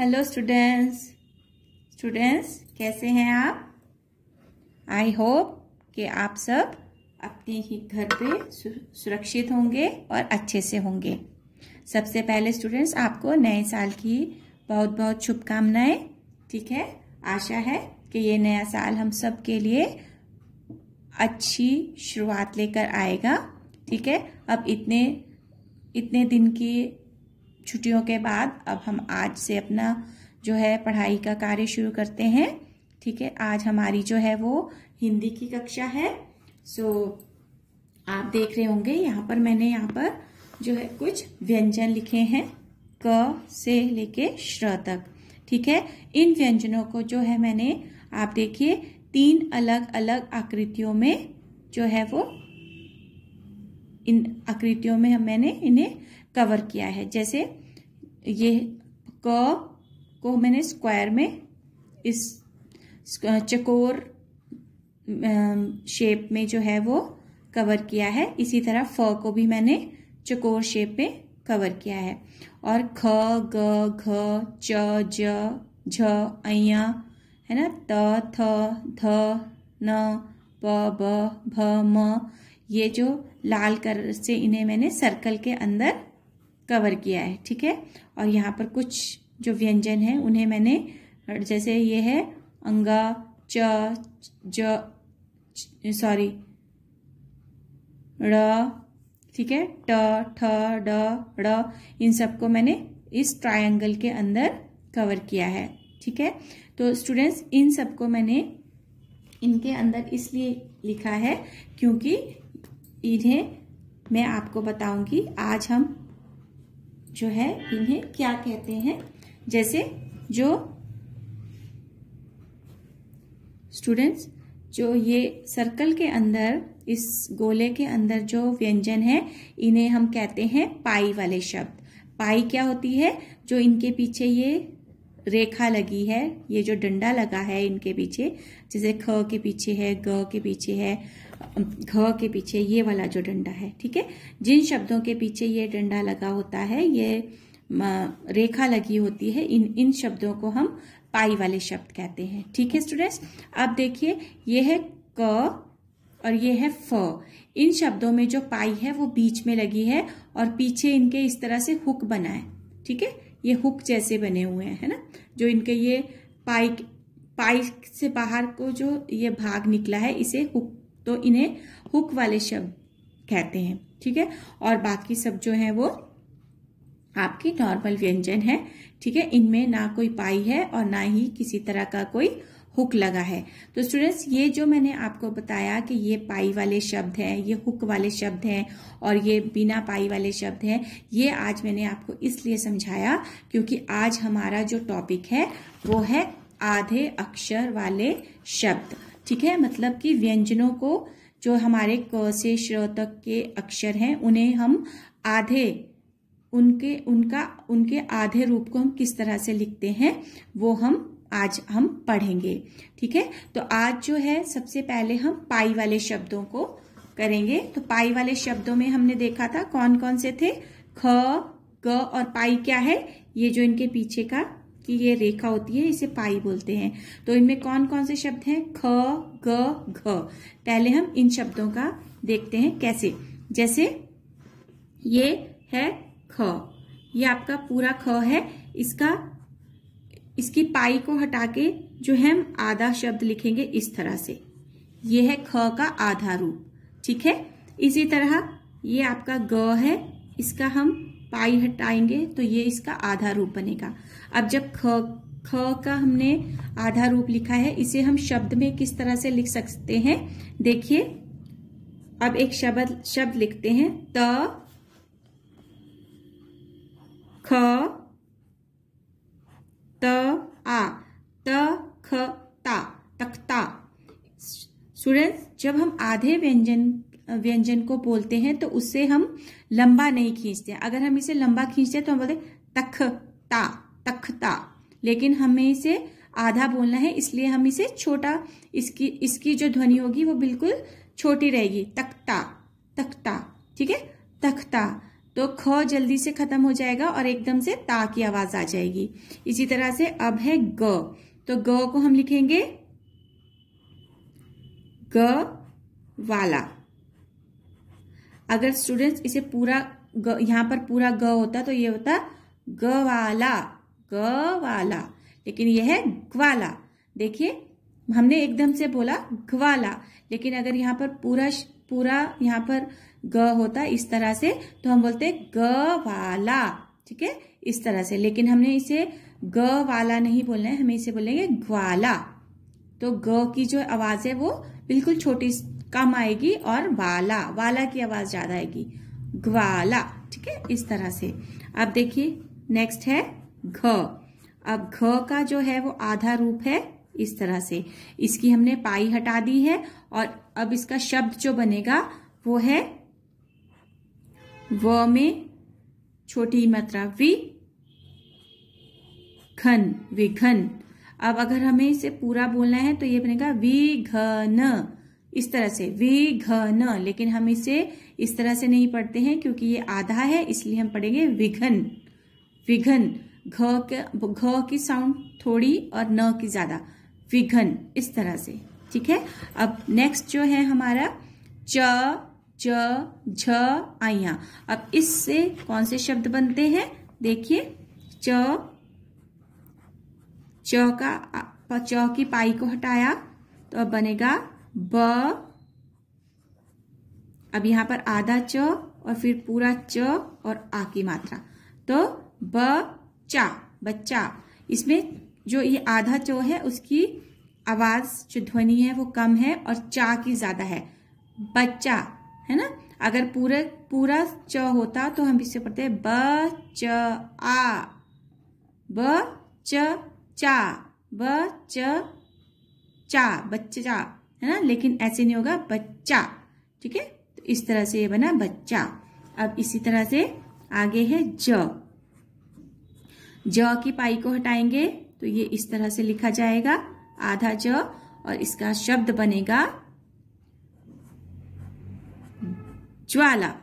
hello students students कैसे हैं आप आई होप कि आप सब अपने ही घर पे सुरक्षित होंगे और अच्छे से होंगे सबसे पहले स्टूडेंट्स आपको नए साल की बहुत बहुत शुभकामनाएं ठीक है आशा है कि ये नया साल हम सब के लिए अच्छी शुरुआत लेकर आएगा ठीक है अब इतने इतने दिन की छुट्टियों के बाद अब हम आज से अपना जो है पढ़ाई का कार्य शुरू करते हैं ठीक है आज हमारी जो है वो हिंदी की कक्षा है सो so, आप देख रहे होंगे यहाँ पर मैंने यहाँ पर जो है कुछ व्यंजन लिखे हैं क से लेके श्र तक ठीक है इन व्यंजनों को जो है मैंने आप देखिए तीन अलग अलग आकृतियों में जो है वो इन आकृतियों में हम मैंने इन्हें कवर किया है जैसे ये क को मैंने स्क्वायर में इस चकोर शेप में जो है वो कवर किया है इसी तरह फ को भी मैंने चकोर शेप में कवर किया है और ख ग घ च ज झ अया है ना त थ ध न प ब भ म ये जो लाल कलर से इन्हें मैंने सर्कल के अंदर कवर किया है ठीक है और यहाँ पर कुछ जो व्यंजन है उन्हें मैंने जैसे ये है अंगा च सॉरी ठीक है ट ठ ड इन सबको मैंने इस ट्रायंगल के अंदर कवर किया है ठीक है तो स्टूडेंट्स इन सबको मैंने इनके अंदर इसलिए लिखा है क्योंकि इन्हें मैं आपको बताऊंगी आज हम जो है इन्हें क्या कहते हैं जैसे जो स्टूडेंट्स जो ये सर्कल के अंदर इस गोले के अंदर जो व्यंजन है इन्हें हम कहते हैं पाई वाले शब्द पाई क्या होती है जो इनके पीछे ये रेखा लगी है ये जो डंडा लगा है इनके पीछे जैसे ख के पीछे है ग के पीछे है घ के पीछे ये वाला जो डंडा है ठीक है जिन शब्दों के पीछे ये डंडा लगा होता है ये रेखा लगी होती है इन इन शब्दों को हम पाई वाले शब्द कहते हैं ठीक है स्टूडेंट्स अब देखिए ये है क और ये है फ इन शब्दों में जो पाई है वो बीच में लगी है और पीछे इनके इस तरह से हुक बना है ठीक है ये हुक जैसे बने हुए हैं है ना जो इनके ये पाई पाई से बाहर को जो ये भाग निकला है इसे हुक तो इन्हें हुक वाले शब्द कहते हैं ठीक है और बाकी सब जो है वो आपकी नॉर्मल व्यंजन है ठीक है इनमें ना कोई पाई है और ना ही किसी तरह का कोई हुक लगा है तो स्टूडेंट्स ये जो मैंने आपको बताया कि ये पाई वाले शब्द हैं ये हुक वाले शब्द हैं और ये बिना पाई वाले शब्द हैं ये आज मैंने आपको इसलिए समझाया क्योंकि आज हमारा जो टॉपिक है वो है आधे अक्षर वाले शब्द ठीक है मतलब कि व्यंजनों को जो हमारे क से श्र तक के अक्षर हैं उन्हें हम आधे उनके उनका उनके आधे रूप को हम किस तरह से लिखते हैं वो हम आज हम पढ़ेंगे ठीक है तो आज जो है सबसे पहले हम पाई वाले शब्दों को करेंगे तो पाई वाले शब्दों में हमने देखा था कौन कौन से थे ख ग और पाई क्या है ये जो इनके पीछे का की ये रेखा होती है इसे पाई बोलते हैं तो इनमें कौन कौन से शब्द हैं ख ग घ पहले हम इन शब्दों का देखते हैं कैसे जैसे ये है ख ये आपका पूरा ख है इसका इसकी पाई को हटा के जो है हम आधा शब्द लिखेंगे इस तरह से ये है ख का आधा रूप ठीक है इसी तरह ये आपका ग है इसका हम पाई हटाएंगे तो ये इसका आधा रूप बनेगा अब जब ख ख का हमने आधा रूप लिखा है इसे हम शब्द में किस तरह से लिख सकते हैं देखिए अब एक शब्द शब्द लिखते हैं त ख त आ त ख ता तख्ता स्टूडेंट जब हम आधे व्यंजन व्यंजन को बोलते हैं तो उससे हम लंबा नहीं खींचते अगर हम इसे लंबा खींचते तो हम बोलते तख्ता तख्ता लेकिन हमें इसे आधा बोलना है इसलिए हम इसे छोटा इसकी इसकी जो ध्वनि होगी वो बिल्कुल छोटी रहेगी तख्ता तख्ता ठीक है तख्ता तो ख जल्दी से खत्म हो जाएगा और एकदम से ता की आवाज आ जाएगी इसी तरह से अब है ग तो ग को हम लिखेंगे ग वाला अगर स्टूडेंट्स इसे पूरा यहाँ पर पूरा ग होता तो ये होता गवाला गवाला लेकिन यह है ग्वाला देखिए हमने एकदम से बोला ग्वाला लेकिन अगर यहाँ पर पूरा पूरा यहाँ पर ग होता इस तरह से तो हम बोलते गवाला ठीक है इस तरह से लेकिन हमने इसे ग वाला नहीं बोलना है हमें इसे बोलेंगे ग्वाला तो ग की जो आवाज है वो बिल्कुल छोटी कम आएगी और वाला वाला की आवाज ज्यादा आएगी ग्वाला ठीक है इस तरह से अब देखिए नेक्स्ट है घ अब घ का जो है वो आधा रूप है इस तरह से इसकी हमने पाई हटा दी है और अब इसका शब्द जो बनेगा वो है व में छोटी मात्रा वि घन विघन अब अगर हमें इसे पूरा बोलना है तो ये बनेगा विघन इस तरह से वे न लेकिन हम इसे इस तरह से नहीं पढ़ते हैं क्योंकि ये आधा है इसलिए हम पढ़ेंगे विघन विघन घ घ की साउंड थोड़ी और न की ज़्यादा विघन इस तरह से ठीक है अब नेक्स्ट जो है हमारा च च झ आइया अब इससे कौन से शब्द बनते हैं देखिए च च का च की पाई को हटाया तो अब बनेगा ब अब यहां पर आधा च और फिर पूरा च और आ की मात्रा तो ब चा बच्चा इसमें जो ये आधा चो है उसकी आवाज जो ध्वनि है वो कम है और चा की ज्यादा है बच्चा है ना अगर पूरे पूरा च होता तो हम इससे पढ़ते हैं ब च आ ब च चा ब च चा बच्चा है ना लेकिन ऐसे नहीं होगा बच्चा ठीक है तो इस तरह से ये बना बच्चा अब इसी तरह से आगे है ज ज की पाई को हटाएंगे तो ये इस तरह से लिखा जाएगा आधा ज और इसका शब्द बनेगा ज्वाला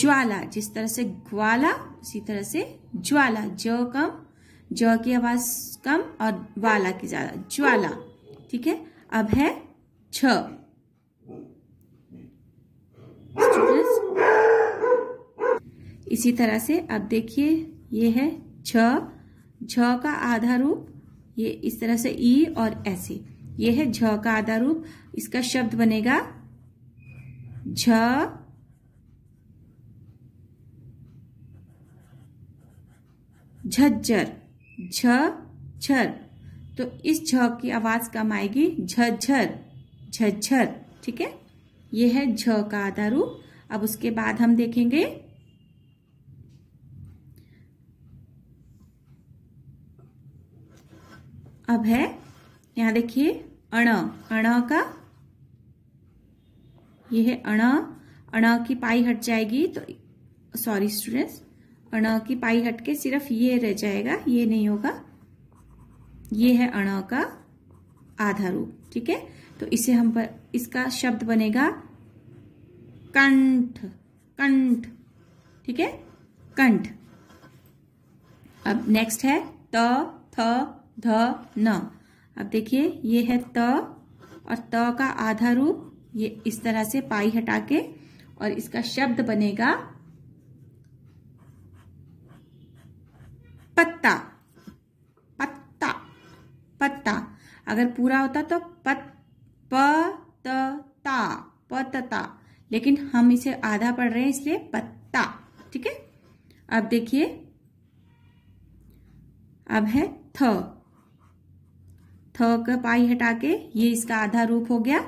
ज्वाला जिस तरह से ग्वाला उसी तरह से ज्वाला ज कम ज की आवाज कम और वाला की ज्यादा ज्वाला ठीक है अब है छ इसी तरह से अब देखिए ये है छ झ का आधा रूप ये इस तरह से ई और ऐसे ये है झ का आधा रूप इसका शब्द बनेगा झ झज्जर झ छर तो इस झ की आवाज कम आएगी झर झर ठीक है यह है झ का आधा रूप अब उसके बाद हम देखेंगे अब है यहां देखिए अण अण का ये है अण अण की पाई हट जाएगी तो सॉरी स्टूडेंट्स अण की पाई हट के सिर्फ ये रह जाएगा ये नहीं होगा ये है अण का आधा रूप ठीक है तो इसे हम पर इसका शब्द बनेगा कंठ कंठ ठीक है कंठ अब नेक्स्ट है त थ ध न अब देखिए ये है त और त का आधा रूप ये इस तरह से पाई हटा के और इसका शब्द बनेगा पत्ता पत्ता अगर पूरा होता तो पत पतता पतता लेकिन हम इसे आधा पढ़ रहे हैं इसलिए पत्ता ठीक है अब देखिए अब है थ थ का पाई हटा के ये इसका आधा रूप हो गया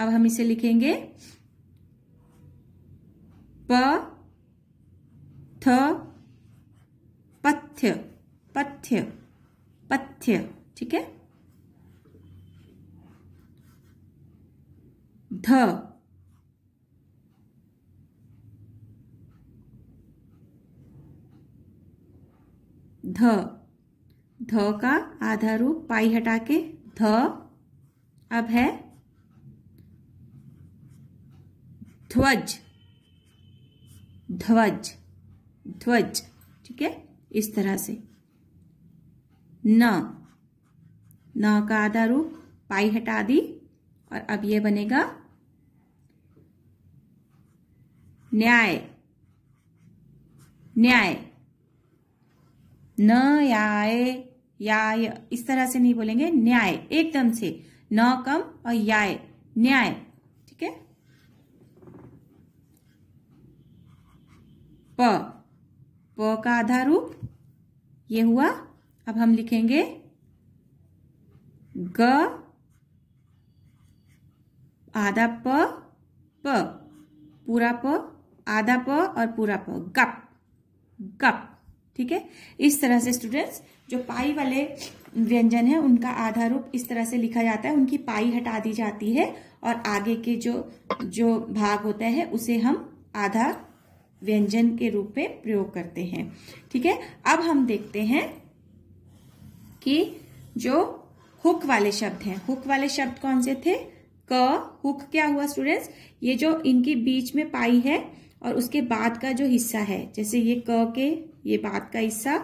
अब हम इसे लिखेंगे प थ पथ्य पथ्य पथ्य ठीक है ध ध ध का आधा रूप पाई हटा के ध अब है ध्वज ध्वज ध्वज ठीक है इस तरह से न न का आधा रूप पाई हटा दी और अब ये बनेगा न्याय न्याय न याय याय इस तरह से नहीं बोलेंगे न्याय एकदम से न कम और याय न्याय ठीक है प प का आधा रूप ये हुआ अब हम लिखेंगे ग आधा प प पूरा प आधा प और पूरा प गप गप ठीक है इस तरह से स्टूडेंट्स जो पाई वाले व्यंजन है उनका आधा रूप इस तरह से लिखा जाता है उनकी पाई हटा दी जाती है और आगे के जो जो भाग होता है उसे हम आधा व्यंजन के रूप में प्रयोग करते हैं ठीक है अब हम देखते हैं कि जो हुक वाले शब्द हैं हुक वाले शब्द कौन से थे क हुक क्या हुआ स्टूडेंट्स ये जो इनके बीच में पाई है और उसके बाद का जो हिस्सा है जैसे ये क के ये बाद का हिस्सा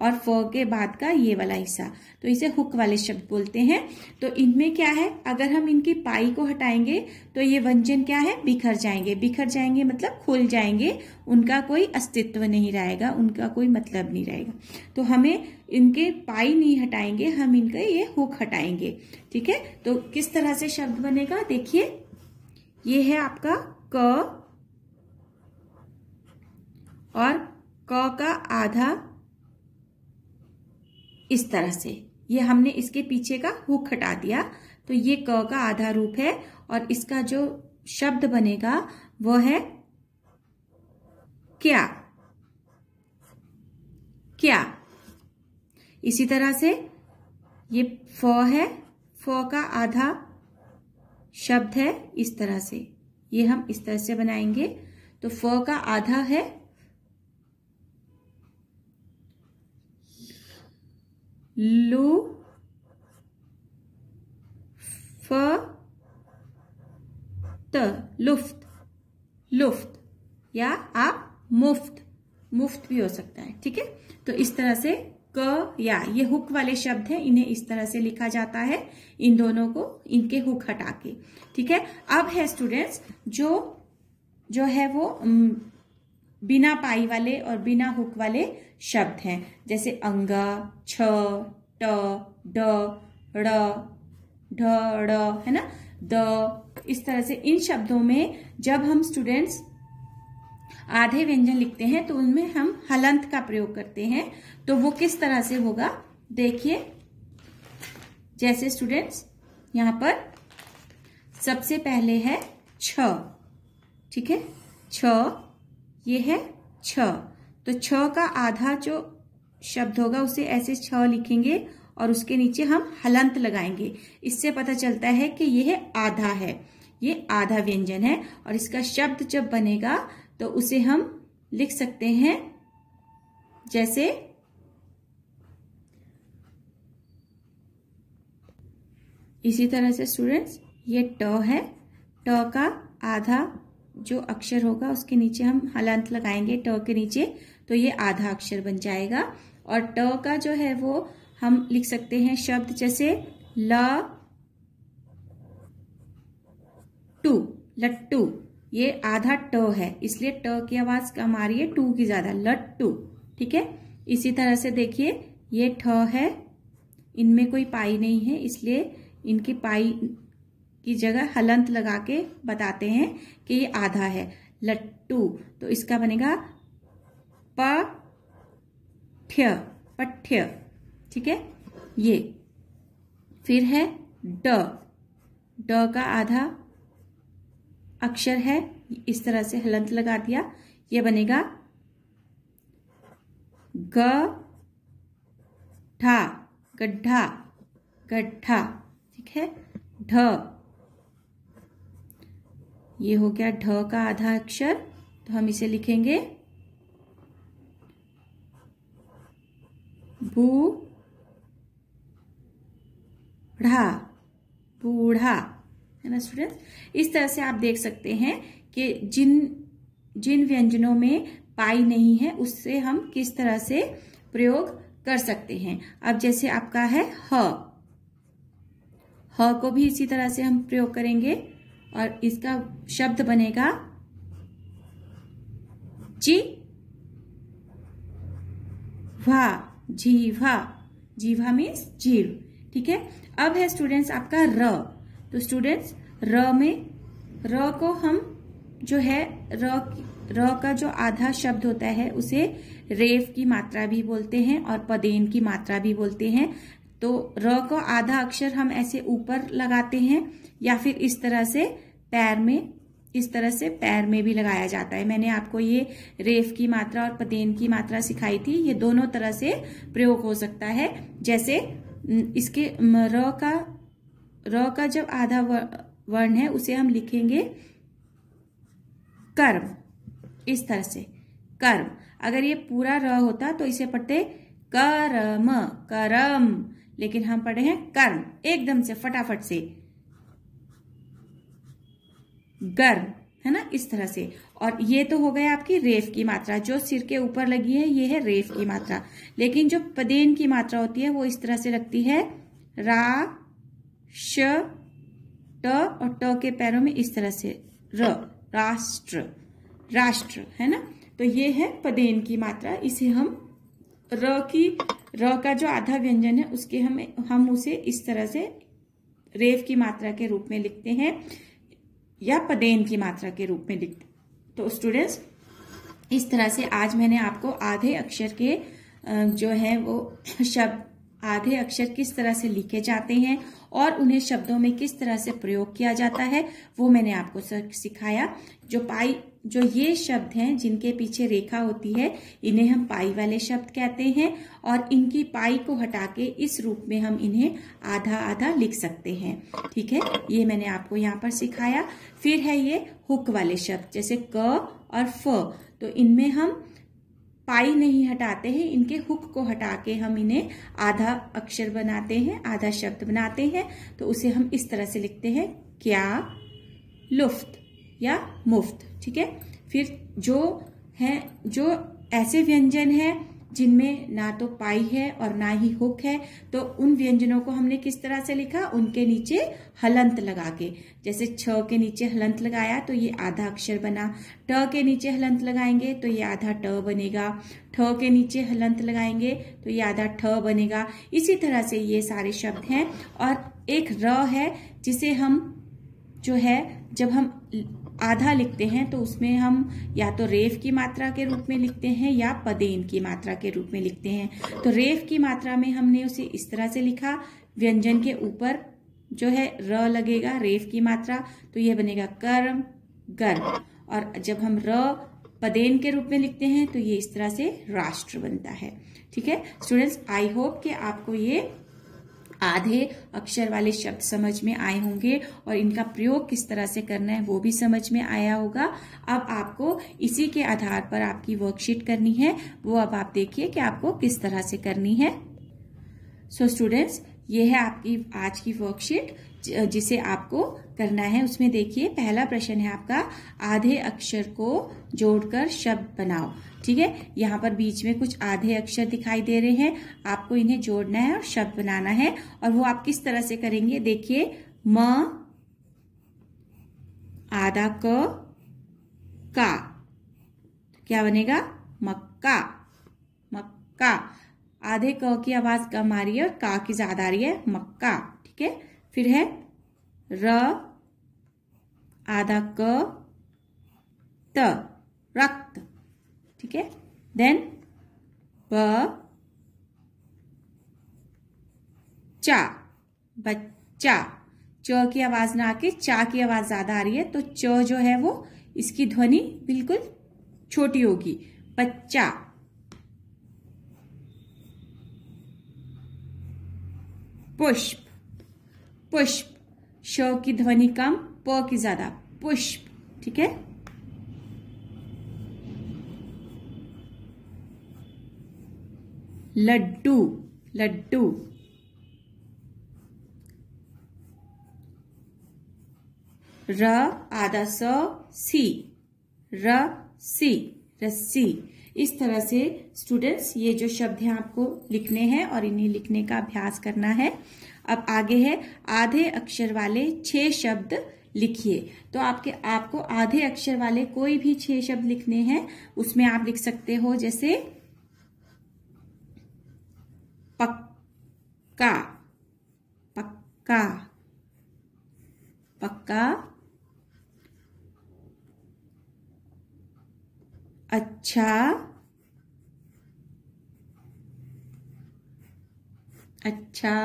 और फ के बाद का ये वाला हिस्सा तो इसे हुक वाले शब्द बोलते हैं तो इनमें क्या है अगर हम इनकी पाई को हटाएंगे तो ये व्यंजन क्या है बिखर जाएंगे बिखर जाएंगे मतलब खुल जाएंगे उनका कोई अस्तित्व नहीं रहेगा उनका कोई मतलब नहीं रहेगा तो हमें इनके पाई नहीं हटाएंगे हम इनके ये हुक हटाएंगे ठीक है तो किस तरह से शब्द बनेगा देखिए ये है आपका क और क का आधा इस तरह से ये हमने इसके पीछे का हुक हटा दिया तो ये क का आधा रूप है और इसका जो शब्द बनेगा वो है क्या क्या इसी तरह से ये फ है फ का आधा शब्द है इस तरह से ये हम इस तरह से बनाएंगे तो फ का आधा है लू फ त लुफ्त लुफ्त या आप मुफ्त मुफ्त भी हो सकता है ठीक है तो इस तरह से क या ये हुक वाले शब्द हैं इन्हें इस तरह से लिखा जाता है इन दोनों को इनके हुक हटा के ठीक है अब है स्टूडेंट्स जो जो है वो बिना पाई वाले और बिना हुक वाले शब्द हैं जैसे अंगा छ ट ड ड है ना द इस तरह से इन शब्दों में जब हम स्टूडेंट्स आधे व्यंजन लिखते हैं तो उनमें हम हलंत का प्रयोग करते हैं तो वो किस तरह से होगा देखिए जैसे स्टूडेंट्स यहां पर सबसे पहले है छ ठीक है छ ये है छ तो छ का आधा जो शब्द होगा उसे ऐसे छ लिखेंगे और उसके नीचे हम हलंत लगाएंगे इससे पता चलता है कि यह आधा है ये आधा व्यंजन है और इसका शब्द जब बनेगा तो उसे हम लिख सकते हैं जैसे इसी तरह से स्टूडेंट्स ये ट है ट का आधा जो अक्षर होगा उसके नीचे हम हलंत लगाएंगे ट के नीचे तो ये आधा अक्षर बन जाएगा और ट का जो है वो हम लिख सकते हैं शब्द जैसे ल टू लट्टू ये आधा ट है इसलिए ट की आवाज कम आ रही है टू की ज्यादा लट्टू ठीक है इसी तरह से देखिए ये ठ है इनमें कोई पाई नहीं है इसलिए इनकी पाई की जगह हलंत लगा के बताते हैं कि ये आधा है लट्टू तो इसका बनेगा पठ्य पठ्य ठीक है ये फिर है ड ड का आधा अक्षर है इस तरह से हलंत लगा दिया ये बनेगा ग ढा गड्ढा गड्ढा ठीक है ढ ये हो गया ढ का आधा अक्षर तो हम इसे लिखेंगे भू ढा बूढ़ा है ना स्टूडेंट इस तरह से आप देख सकते हैं कि जिन जिन व्यंजनों में पाई नहीं है उससे हम किस तरह से प्रयोग कर सकते हैं अब जैसे आपका है ह ह को भी इसी तरह से हम प्रयोग करेंगे और इसका शब्द बनेगा जी वा जीवा जीवा मीन्स जीव ठीक है अब है स्टूडेंट्स आपका र तो स्टूडेंट्स र में र को हम जो है र र का जो आधा शब्द होता है उसे रेव की मात्रा भी बोलते हैं और पदेन की मात्रा भी बोलते हैं तो र को आधा अक्षर हम ऐसे ऊपर लगाते हैं या फिर इस तरह से पैर में इस तरह से पैर में भी लगाया जाता है मैंने आपको ये रेफ की मात्रा और पतेन की मात्रा सिखाई थी ये दोनों तरह से प्रयोग हो सकता है जैसे इसके र का र का जब आधा वर्ण है उसे हम लिखेंगे कर्म इस तरह से कर्म अगर ये पूरा र होता तो इसे पढ़ते करम करम लेकिन हम पढ़े हैं कर्म एकदम से फटाफट से गर्म है ना इस तरह से और ये तो हो गया आपकी रेफ की मात्रा जो सिर के ऊपर लगी है ये है रेफ की मात्रा लेकिन जो पदेन की मात्रा होती है वो इस तरह से लगती है रा श ट और ट के पैरों में इस तरह से र राष्ट्र राष्ट्र है ना तो ये है पदेन की मात्रा इसे हम र की र का जो आधा व्यंजन है उसके हमें हम उसे इस तरह से रेव की मात्रा के रूप में लिखते हैं या पदेन की मात्रा के रूप में लिखते तो स्टूडेंट्स इस तरह से आज मैंने आपको आधे अक्षर के जो है वो शब्द आधे अक्षर किस तरह से लिखे जाते हैं और उन्हें शब्दों में किस तरह से प्रयोग किया जाता है वो मैंने आपको सिखाया जो पाई जो ये शब्द हैं जिनके पीछे रेखा होती है इन्हें हम पाई वाले शब्द कहते हैं और इनकी पाई को हटा के इस रूप में हम इन्हें आधा आधा लिख सकते हैं ठीक है ये मैंने आपको यहाँ पर सिखाया फिर है ये हुक वाले शब्द जैसे क और फ तो इनमें हम पाई नहीं हटाते हैं इनके हुक को हटा के हम इन्हें आधा अक्षर बनाते हैं आधा शब्द बनाते हैं तो उसे हम इस तरह से लिखते हैं क्या लुफ्त या मुफ्त ठीक है फिर जो है जो ऐसे व्यंजन है जिनमें ना तो पाई है और ना ही हुक है तो उन व्यंजनों को हमने किस तरह से लिखा उनके नीचे हलंत लगा के जैसे छ के नीचे हलंत लगाया तो ये आधा अक्षर बना ट के नीचे हलंत लगाएंगे तो ये आधा ट बनेगा ठ के नीचे हलंत लगाएंगे तो ये आधा ठ बनेगा इसी तरह से ये सारे शब्द हैं और एक र है जिसे हम जो है जब हम आधा लिखते हैं तो उसमें हम या तो रेफ की मात्रा के रूप में लिखते हैं या पदेन की मात्रा के रूप में लिखते हैं तो रेफ की मात्रा में हमने उसे इस तरह से लिखा व्यंजन के ऊपर जो है र लगेगा रेफ की मात्रा तो यह बनेगा कर्म गर्व और जब हम र पदेन के रूप में लिखते हैं तो ये इस तरह से राष्ट्र बनता है ठीक है स्टूडेंट्स आई होप कि आपको ये आधे अक्षर वाले शब्द समझ में आए होंगे और इनका प्रयोग किस तरह से करना है वो भी समझ में आया होगा अब आपको इसी के आधार पर आपकी वर्कशीट करनी है वो अब आप देखिए कि आपको किस तरह से करनी है सो so स्टूडेंट्स ये है आपकी आज की वर्कशीट जिसे आपको करना है उसमें देखिए पहला प्रश्न है आपका आधे अक्षर को जोड़कर शब्द बनाओ ठीक है यहाँ पर बीच में कुछ आधे अक्षर दिखाई दे रहे हैं आपको इन्हें जोड़ना है और शब्द बनाना है और वो आप किस तरह से करेंगे देखिए म आधा क का क्या बनेगा मक्का मक्का आधे क की आवाज कम आ रही है और का की ज्यादा आ रही है मक्का ठीक है फिर है र आधा क त रक्त ठीक है देन ब चा बच्चा च की आवाज ना आके चा की आवाज ज्यादा आ रही है तो च जो है वो इसकी ध्वनि बिल्कुल छोटी होगी बच्चा पुष्प पुष्प श की ध्वनि कम प की ज्यादा पुष्प ठीक है लड्डू लड्डू र आधा स सी र सी रस्सी इस तरह से स्टूडेंट्स ये जो शब्द हैं आपको लिखने हैं और इन्हें लिखने का अभ्यास करना है अब आगे है आधे अक्षर वाले छह शब्द लिखिए तो आपके आपको आधे अक्षर वाले कोई भी छह शब्द लिखने हैं उसमें आप लिख सकते हो जैसे पक्का पक्का पक्का अच्छा अच्छा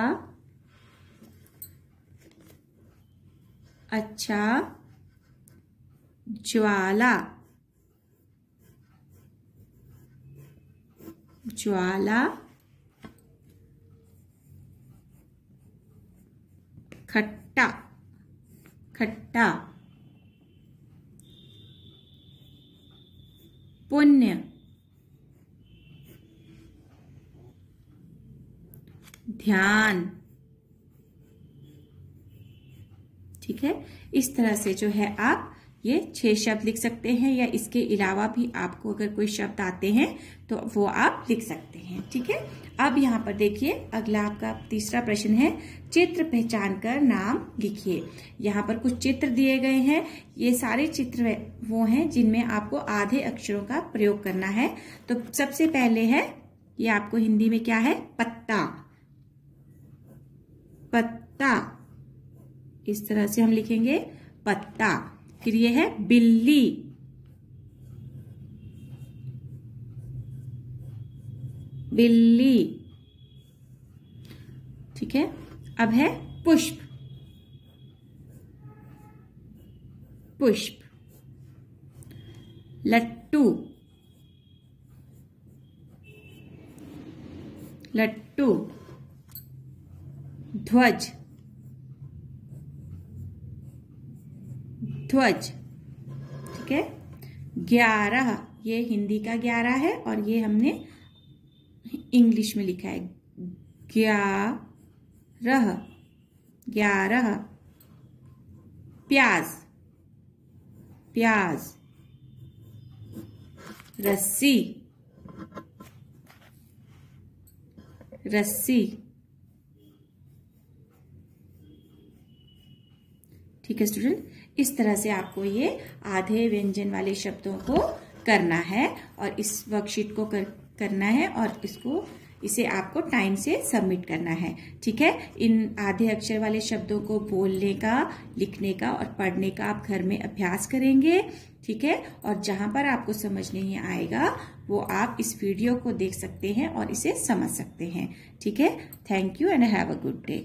अच्छा ज्वाला ज्वाला खट्टा खट्टा पुण्य ध्यान ठीक है इस तरह से जो है आप ये छह शब्द लिख सकते हैं या इसके अलावा भी आपको अगर कोई शब्द आते हैं तो वो आप लिख सकते हैं ठीक है अब यहाँ पर देखिए अगला आपका तीसरा प्रश्न है चित्र पहचान कर नाम लिखिए यहाँ पर कुछ चित्र दिए गए हैं ये सारे चित्र वो हैं जिनमें आपको आधे अक्षरों का प्रयोग करना है तो सबसे पहले है ये आपको हिंदी में क्या है पत्ता पत्ता इस तरह से हम लिखेंगे पत्ता फिर ये है बिल्ली बिल्ली ठीक है अब है पुष्प पुष्प लट्टू लट्टू ध्वज ध्वज ठीक है ग्यारह ये हिंदी का ग्यारह है और ये हमने इंग्लिश में लिखा है ग्यारह ग्यारह प्याज प्याज रस्सी रस्सी ठीक है स्टूडेंट इस तरह से आपको ये आधे व्यंजन वाले शब्दों को करना है और इस वर्कशीट को कर, करना है और इसको इसे आपको टाइम से सबमिट करना है ठीक है इन आधे अक्षर वाले शब्दों को बोलने का लिखने का और पढ़ने का आप घर में अभ्यास करेंगे ठीक है और जहां पर आपको समझ नहीं आएगा वो आप इस वीडियो को देख सकते हैं और इसे समझ सकते हैं ठीक है thank you and have a good day